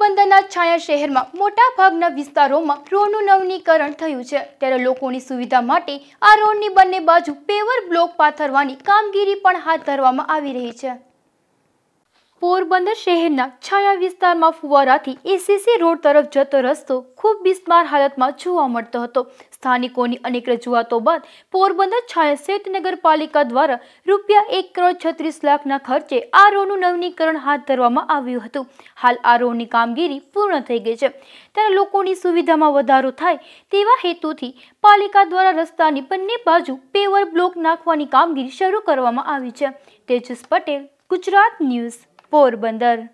પોરબંદરના છાયા શહેરમાં મોટા ભાગના વિસ્તારોમાં રોડનું નવનીકરણ થયું છે ત્યારે લોકોની સુવિધા માટે આ રોડની બંને બાજુ પેવર બ્લોક પાથરવાની કામગીરી પણ હાથ ધરવામાં આવી રહી છે પોરબંદર શહેરના છાયા વિસ્તારમાં ફુવારાથી એસીસી રોડ તરફ જતો રસ્તો ખૂબ બિસ્માર હાલતમાં જોવા મળતો હતો સ્થાનિકોની અનેક રજૂઆતો બાદ પોરબંદર છાયા સેટ નગરપાલિકા દ્વારા રૂપિયા એક કરોડ છત્રીસ લાખના ખર્ચે આ રોડનું નવીનીકરણ હાથ ધરવામાં આવ્યું હતું હાલ આ રોડની કામગીરી પૂર્ણ થઈ ગઈ છે ત્યારે લોકોની સુવિધામાં વધારો થાય તેવા હેતુથી પાલિકા દ્વારા રસ્તાની બંને બાજુ પેવર બ્લોક નાખવાની કામગીરી શરૂ કરવામાં આવી છે તેજસ પટેલ ગુજરાત ન્યૂઝ પોરબંદર